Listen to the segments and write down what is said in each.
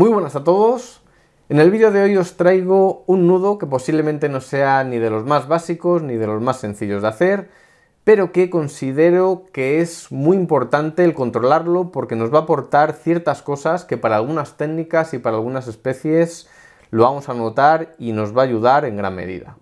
Muy buenas a todos. En el vídeo de hoy os traigo un nudo que posiblemente no sea ni de los más básicos ni de los más sencillos de hacer, pero que considero que es muy importante el controlarlo porque nos va a aportar ciertas cosas que para algunas técnicas y para algunas especies lo vamos a notar y nos va a ayudar en gran medida.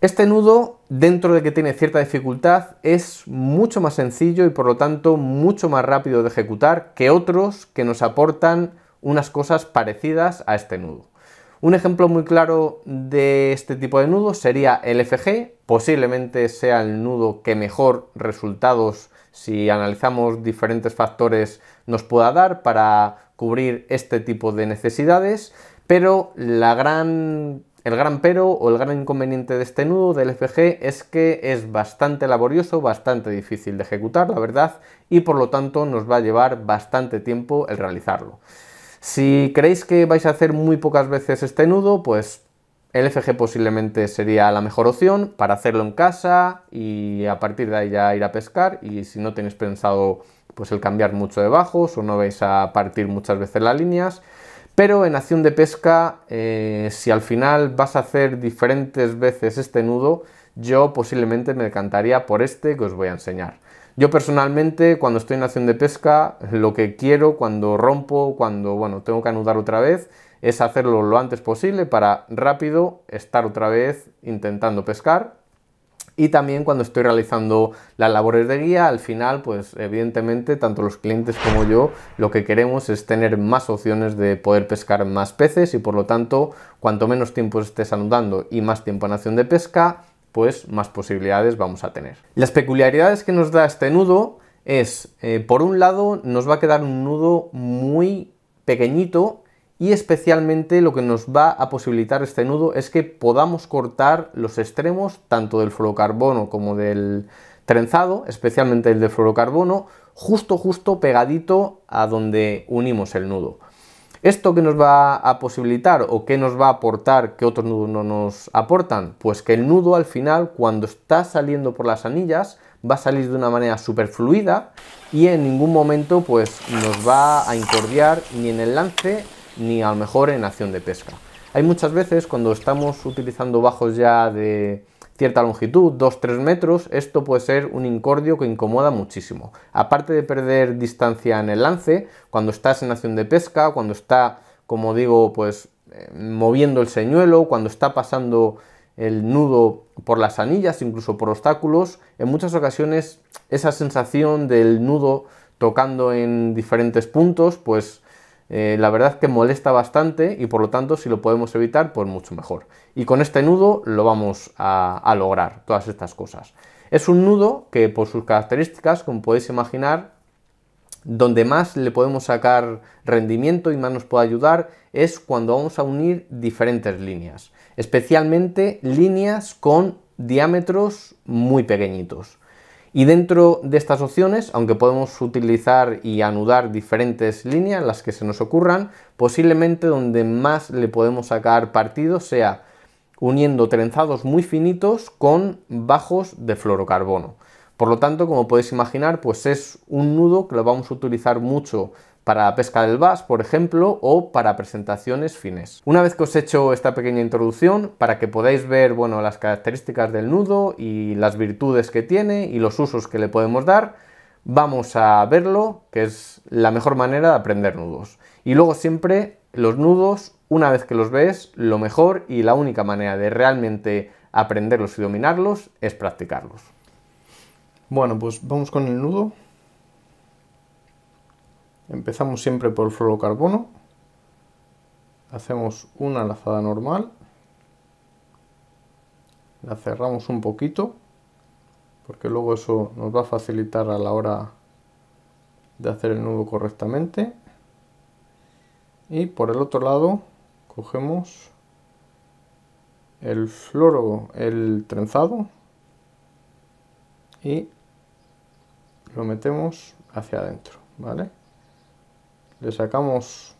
Este nudo, dentro de que tiene cierta dificultad, es mucho más sencillo y por lo tanto mucho más rápido de ejecutar que otros que nos aportan unas cosas parecidas a este nudo. Un ejemplo muy claro de este tipo de nudo sería el FG, posiblemente sea el nudo que mejor resultados, si analizamos diferentes factores, nos pueda dar para cubrir este tipo de necesidades, pero la gran, el gran pero o el gran inconveniente de este nudo del FG es que es bastante laborioso, bastante difícil de ejecutar, la verdad, y por lo tanto nos va a llevar bastante tiempo el realizarlo. Si creéis que vais a hacer muy pocas veces este nudo, pues el FG posiblemente sería la mejor opción para hacerlo en casa y a partir de ahí ya ir a pescar y si no tenéis pensado pues el cambiar mucho de bajos o no vais a partir muchas veces las líneas. Pero en acción de pesca, eh, si al final vas a hacer diferentes veces este nudo, yo posiblemente me encantaría por este que os voy a enseñar. Yo personalmente, cuando estoy en acción de pesca, lo que quiero cuando rompo, cuando bueno, tengo que anudar otra vez, es hacerlo lo antes posible para rápido estar otra vez intentando pescar y también cuando estoy realizando las labores de guía, al final, pues evidentemente, tanto los clientes como yo, lo que queremos es tener más opciones de poder pescar más peces y por lo tanto, cuanto menos tiempo estés anudando y más tiempo en acción de pesca, pues más posibilidades vamos a tener. Las peculiaridades que nos da este nudo es, eh, por un lado, nos va a quedar un nudo muy pequeñito y especialmente lo que nos va a posibilitar este nudo es que podamos cortar los extremos tanto del fluorocarbono como del trenzado, especialmente el de fluorocarbono, justo justo pegadito a donde unimos el nudo. ¿Esto que nos va a posibilitar o que nos va a aportar que otros nudos no nos aportan? Pues que el nudo al final, cuando está saliendo por las anillas, va a salir de una manera súper fluida y en ningún momento pues nos va a incordiar ni en el lance ni a lo mejor en acción de pesca. Hay muchas veces cuando estamos utilizando bajos ya de cierta longitud, 2-3 metros, esto puede ser un incordio que incomoda muchísimo. Aparte de perder distancia en el lance, cuando estás en acción de pesca, cuando está, como digo, pues eh, moviendo el señuelo, cuando está pasando el nudo por las anillas, incluso por obstáculos, en muchas ocasiones esa sensación del nudo tocando en diferentes puntos, pues eh, la verdad es que molesta bastante y por lo tanto si lo podemos evitar pues mucho mejor. Y con este nudo lo vamos a lograr, todas estas cosas. Es un nudo que por sus características, como podéis imaginar, donde más le podemos sacar rendimiento y más nos puede ayudar es cuando vamos a unir diferentes líneas, especialmente líneas con diámetros muy pequeñitos. Y dentro de estas opciones, aunque podemos utilizar y anudar diferentes líneas, las que se nos ocurran, posiblemente donde más le podemos sacar partido sea uniendo trenzados muy finitos con bajos de fluorocarbono. Por lo tanto, como podéis imaginar, pues es un nudo que lo vamos a utilizar mucho para pesca del bass, por ejemplo, o para presentaciones fines. Una vez que os he hecho esta pequeña introducción, para que podáis ver bueno, las características del nudo y las virtudes que tiene y los usos que le podemos dar, vamos a verlo, que es la mejor manera de aprender nudos. Y luego siempre los nudos, una vez que los ves, lo mejor y la única manera de realmente aprenderlos y dominarlos es practicarlos. Bueno, pues vamos con el nudo. Empezamos siempre por el fluorocarbono. Hacemos una lazada normal. La cerramos un poquito. Porque luego eso nos va a facilitar a la hora de hacer el nudo correctamente. Y por el otro lado cogemos el floro, el trenzado y lo metemos hacia adentro, ¿vale? le sacamos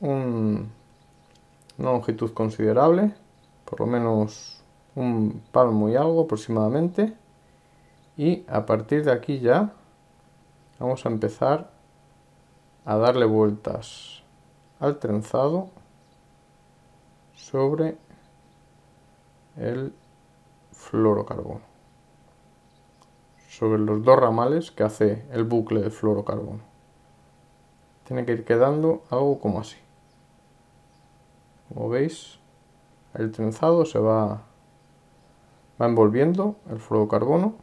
un, una longitud considerable, por lo menos un palmo y algo aproximadamente. Y a partir de aquí ya vamos a empezar a darle vueltas al trenzado sobre el fluorocarbono sobre los dos ramales que hace el bucle de fluorocarbono tiene que ir quedando algo como así. Como veis, el trenzado se va, va envolviendo el carbono.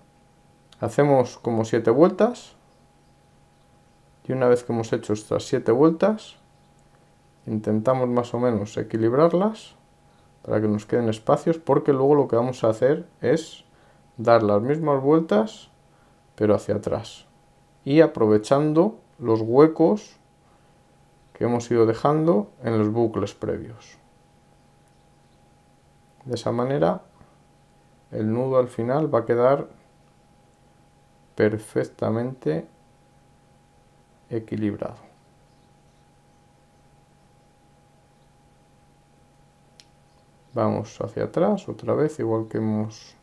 Hacemos como 7 vueltas. Y una vez que hemos hecho estas 7 vueltas, intentamos más o menos equilibrarlas para que nos queden espacios porque luego lo que vamos a hacer es dar las mismas vueltas pero hacia atrás y aprovechando los huecos hemos ido dejando en los bucles previos. De esa manera el nudo al final va a quedar perfectamente equilibrado. Vamos hacia atrás otra vez, igual que hemos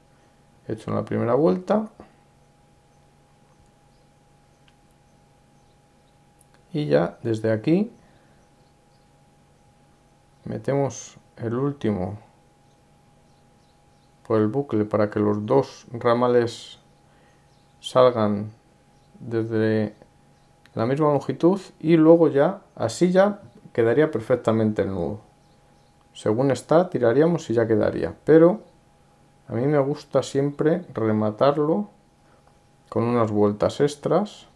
hecho en la primera vuelta. Y ya desde aquí metemos el último por el bucle para que los dos ramales salgan desde la misma longitud y luego ya así ya quedaría perfectamente el nudo según está tiraríamos y ya quedaría pero a mí me gusta siempre rematarlo con unas vueltas extras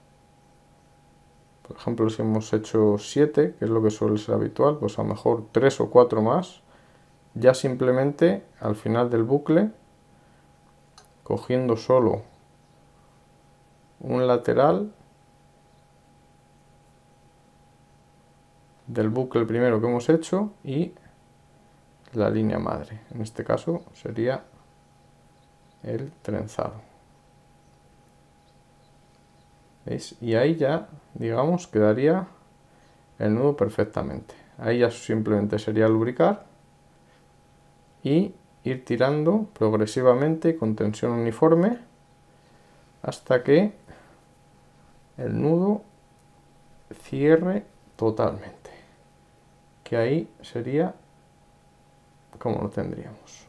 por ejemplo, si hemos hecho 7, que es lo que suele ser habitual, pues a lo mejor 3 o 4 más. Ya simplemente al final del bucle, cogiendo solo un lateral del bucle primero que hemos hecho y la línea madre. En este caso sería el trenzado. Y ahí ya, digamos, quedaría el nudo perfectamente. Ahí ya simplemente sería lubricar y ir tirando progresivamente con tensión uniforme hasta que el nudo cierre totalmente. Que ahí sería como lo tendríamos.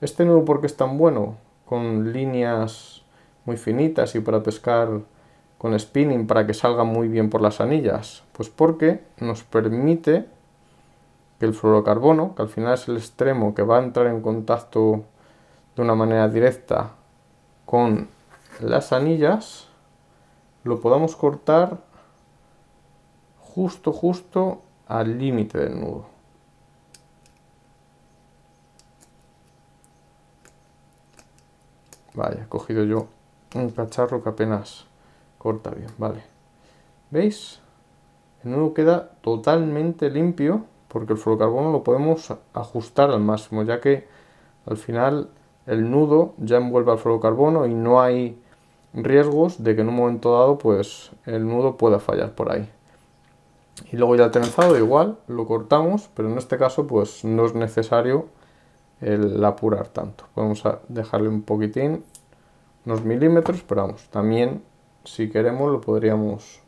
Este nudo porque es tan bueno con líneas muy finitas y para pescar con spinning para que salga muy bien por las anillas? Pues porque nos permite que el fluorocarbono, que al final es el extremo que va a entrar en contacto de una manera directa con las anillas, lo podamos cortar justo, justo al límite del nudo. Vaya, he cogido yo un cacharro que apenas corta bien, vale. ¿Veis? El nudo queda totalmente limpio porque el fluorocarbono lo podemos ajustar al máximo, ya que al final el nudo ya envuelve al fluorocarbono y no hay riesgos de que en un momento dado pues el nudo pueda fallar por ahí. Y luego ya el trenzado igual lo cortamos, pero en este caso pues no es necesario el apurar tanto. Podemos dejarle un poquitín, unos milímetros, pero vamos, también si queremos lo podríamos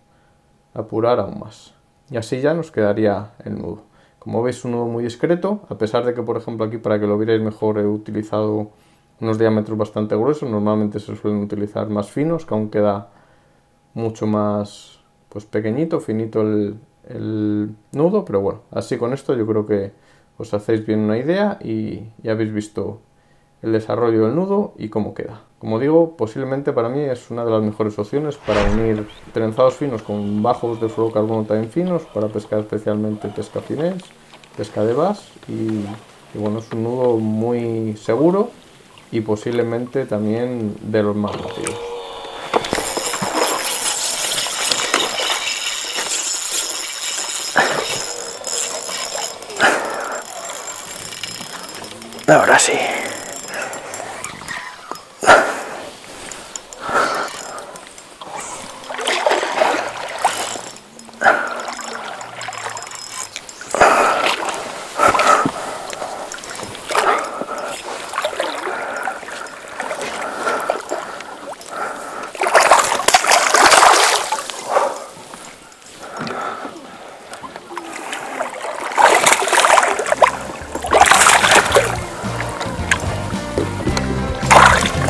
apurar aún más. Y así ya nos quedaría el nudo. Como veis un nudo muy discreto, a pesar de que por ejemplo aquí para que lo vierais mejor he utilizado unos diámetros bastante gruesos, normalmente se suelen utilizar más finos, que aún queda mucho más pues pequeñito, finito el, el nudo, pero bueno, así con esto yo creo que os hacéis bien una idea y ya habéis visto el desarrollo del nudo y cómo queda. Como digo, posiblemente para mí es una de las mejores opciones para unir trenzados finos con bajos de fluorocarbono también finos para pescar especialmente pesca finés, pesca de bass y, y bueno, es un nudo muy seguro y posiblemente también de los más rápidos. Ahora sí.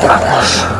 Απόσχομαι.